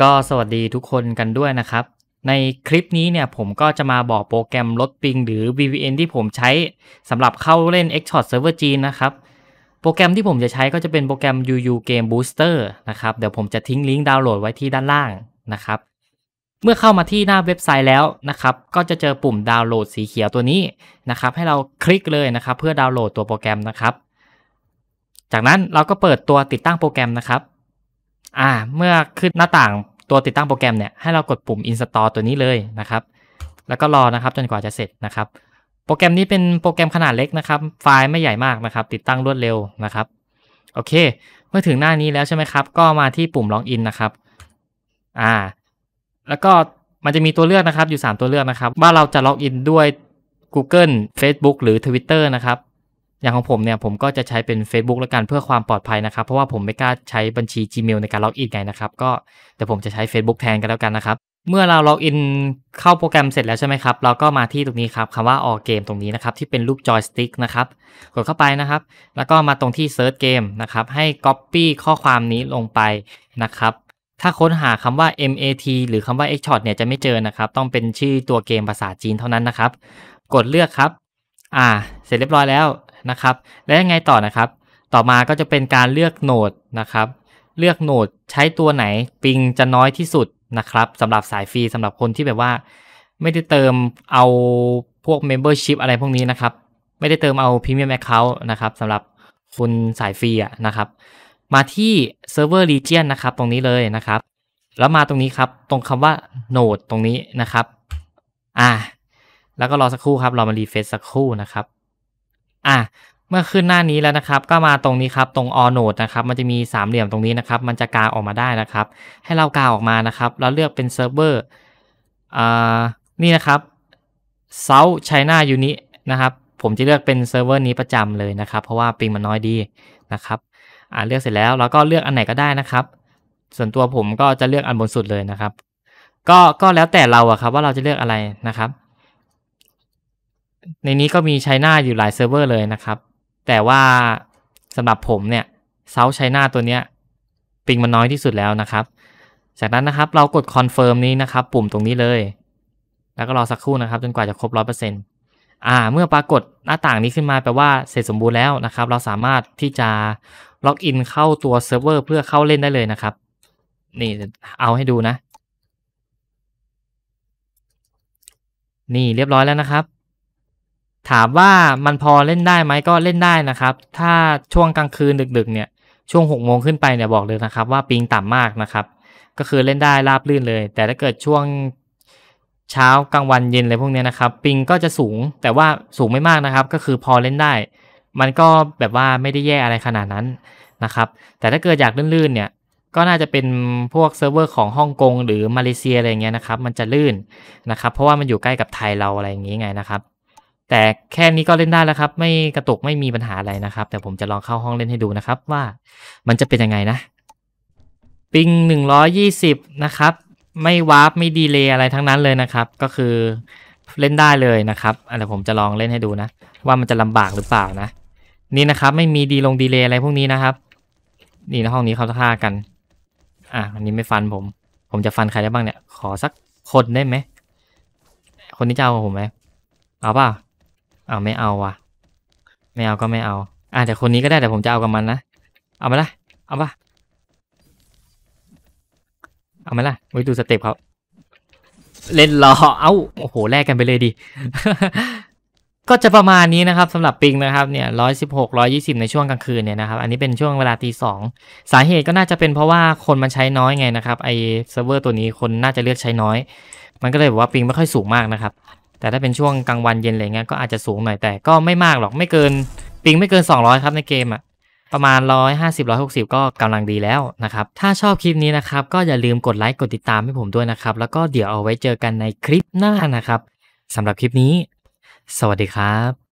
ก็สวัสดีทุกคนกันด้วยนะครับ ในคลิปนี้เนี่ยผมก็จะมาบอกโปรแกรมลดปิงหรือ VPN ที่ผมใช้สำหรับเข้าเล่น Xshot Server จีนนะครับ โปรแกรมที่ผมจะใช้ก็จะเป็นโปรแกรม UU Game Booster นะครับเดี๋ยวผมจะทิ้งลิงก์ดาวน์โหลดไว้ที่ด้านล่างนะครับ เมื่อเข้ามาที่หน้าเว็บไซต์แล้วนะครับ ก็จะเจอปุ่มดาวน์โหลดสีเขียวตัวนี้นะครับ ให้เราคลิกเลยนะครับเพื่อดาวน์โหลดตัวโปรแกรมนะครับ จากนั้นเราก็เปิดตัวติดตั้งโปรแกรมนะครับอ่า เมื่อขึ้นหน้าต่างตัวติดตั้งโปรแกรมเนี่ยให้เรากดปุ่ม install ตัวนี้เลยนะครับ แล้วก็รอนะครับ จนกว่าจะเสร็จนะครับ โปรแกรมนี้เป็นโปรแกรมขนาดเล็กนะครับไฟล์ไม่ใหญ่มากนะครับ ติดตั้งรวดเร็วนะครับ โอเค เมื่อถึงหน้านี้แล้วใช่ไหมครับ ก็มาที่ปุ่ม login นะครับอ่าแล้วก็มันจะมีตัวเลือกนะครับ อยู่ 3 ตัวเลือกนะครับว่าเราจะล็อกอินด้วย Google Facebook หรือ Twitter นะครับอย่างของผมเนี่ยผมก็จะใช้เป็น Facebook แล้วกันเพื่อความปลอดภัยนะครับ เพราะว่าผมไม่กล้าใช้บัญชี Gmail ในการล็อกอินไงนะครับ ก็แต่ผมจะใช้ Facebook แทนกันแล้วกันนะครับ เมื่อเราล็อกอินเข้าโปรแกรมเสร็จแล้วใช่ไหมครับ เราก็มาที่ตรงนี้ครับคำว่าออกเกมตรงนี้นะครับ ที่เป็นรูปจอยสติ๊กนะครับ กดเข้าไปนะครับ แล้วก็มาตรงที่ Search เกมนะครับ ให้ Copy ข้อความนี้ลงไปนะครับถ้าค้นหาคำว่า MAT หรือคำว่า Xshot เนี่ยจะไม่เจอนะครับ ต้องเป็นชื่อตัวเกมภาษาจีนเท่านั้นนะครับ กดเลือกครับอ่า เสร็จเรียบร้อยแล้วนะครับและยังไงต่อนะครับ ต่อมาก็จะเป็นการเลือกโหนดนะครับ เลือกโหนดใช้ตัวไหนปิงจะน้อยที่สุดนะครับสำหรับสายฟรีสำหรับคนที่แบบว่า ไม่ได้เติมเอาพวก Membership อะไรพวกนี้นะครับ ไม่ได้เติมเอา Premium Account นะครับสำหรับคุณสายฟรีอะนะครับ มาที่ Server Region นะครับตรงนี้เลยนะครับแล้วมาตรงนี้ครับตรงคำว่าโหนดตรงนี้นะครับ อ่าแล้วก็รอสักครู่ครับรอมารีเฟซสักครู่นะครับ่ะเมื่อขึ้นหน้านี้แล้วนะครับ ก็มาตรงนี้ครับตรง all node นะครับมันจะมีสามเหลี่ยมตรงนี้นะครับ มันจะกาออกมาได้นะครับ ให้เรากาออกมานะครับแล้วเลือกเป็นเซิร์ฟเวอร์อ่านี่นะครับ South China Uni นะครับ ผมจะเลือกเป็นเซิร์ฟเวอร์นี้ประจำเลยนะครับ เพราะว่าปิงมันน้อยดีนะครับ อ่าเลือกเสร็จแล้วเราก็เลือกอันไหนก็ได้นะครับ ส่วนตัวผมก็จะเลือกอันบนสุดเลยนะครับ ก็ก็แล้วแต่เราอะครับว่าเราจะเลือกอะไรนะครับในนี้ก็มีไชน่าอยู่หลายเซิร์ฟเวอร์เลยนะครับ แต่ว่าสำหรับผมเนี่ยเซาท์ไชน่าตัวเนี้ยปิงมันน้อยที่สุดแล้วนะครับ จากนั้นนะครับเรากดคอนเฟิร์มนี้นะครับปุ่มตรงนี้เลย แล้วก็รอสักครู่นะครับจนกว่าจะครบร้อยเปอร์เซ็นต์อ่า เมื่อปรากฏหน้าต่างนี้ขึ้นมาแปลว่า เสร็จสมบูรณ์แล้วนะครับ เราสามารถที่จะล็อกอินเข้าตัวเซิร์ฟเวอร์เพื่อเข้าเล่นได้เลยนะครับนี่เอาให้ดูนะ นี่เรียบร้อยแล้วนะครับถามว่ามันพอเล่นได้ไหมก็เล่นได้นะครับ ถ้าช่วงกลางคืนดึก ๆ เนี่ยช่วง6โมงขึ้นไปเนี่ยบอกเลยนะครับว่าปิงต่ำมากนะครับ ก็คือเล่นได้ราบรื่นเลย แต่ถ้าเกิดช่วงเช้ากลางวันเย็นอะไรพวกนี้นะครับปิงก็จะสูงแต่ว่าสูงไม่มากนะครับ ก็คือพอเล่นได้ มันก็แบบว่าไม่ได้แย่อะไรขนาดนั้นนะครับ แต่ถ้าเกิดอยากลื่นๆเนี่ยก็น่าจะเป็นพวกเซิร์ฟเวอร์ของฮ่องกงหรือมาเลเซียอะไรเงี้ยนะครับ มันจะลื่นนะครับ เพราะว่ามันอยู่ใกล้กับไทยเราอะไรอย่างงี้ไงนะครับแต่แค่นี้ก็เล่นได้แล้วครับ ไม่กระตุกไม่มีปัญหาอะไรนะครับ แต่ผมจะลองเข้าห้องเล่นให้ดูนะครับว่ามันจะเป็นยังไงนะ ปิง120 นะครับ ไม่วาร์ปไม่ดีเลย์อะไรทั้งนั้นเลยนะครับ ก็คือเล่นได้เลยนะครับเดี๋ยวผมจะลองเล่นให้ดูนะ ว่ามันจะลำบากหรือเปล่านะ นี่นะครับ ไม่มีดีลงดีเลย์อะไรพวกนี้นะครับนี่นะห้องนี้เขาท่ากันอ่ะอันนี้ไม่ฟันผม ผมจะฟันใครได้บ้างเนี่ยขอสักคนได้ไหมคนที่เจ้าอาผมไหมเอาป่ะเอาไม่เอาวะไม่เอาก็ไม่เอา อ่าแต่คนนี้ก็ได้แต่ผมจะเอากับมันนะเอามปละเอาปะเอามปละไว้ดูสเต็ปเขาเล่นรอเอ้าโอ้โหแลกกันไปเลยดิก็จะประมาณนี้นะครับสำหรับปิงนะครับ เนี่ยร้อยสิบหกร้อยี่สิบในช่วงกลางคืนเนี่ยนะครับ อันนี้เป็นช่วงเวลาตีสองสาเหตุก็น่าจะเป็นเพราะว่าคนมันใช้น้อยไงนะครับไอเซิร์ฟเวอร์ตัวนี้คนน่าจะเลือกใช้น้อย มันก็เลยบอกว่าปิงไม่ค่อยสูงมากนะครับแต่ถ้าเป็นช่วงกลางวันเย็นอะไรเงี้ยก็อาจจะสูงหน่อยแต่ ก็ไม่มากหรอกไม่เกิน ปิงไม่เกิน 200 ครับในเกมอะประมาณ 150 160 ก็กำลังดีแล้วนะครับ ถ้าชอบคลิปนี้นะครับ ก็อย่าลืมกดไลค์กดติดตามให้ผมด้วยนะครับ แล้วก็เดี๋ยวเอาไว้เจอกันในคลิปหน้านะครับสำหรับคลิปนี้ สวัสดีครับ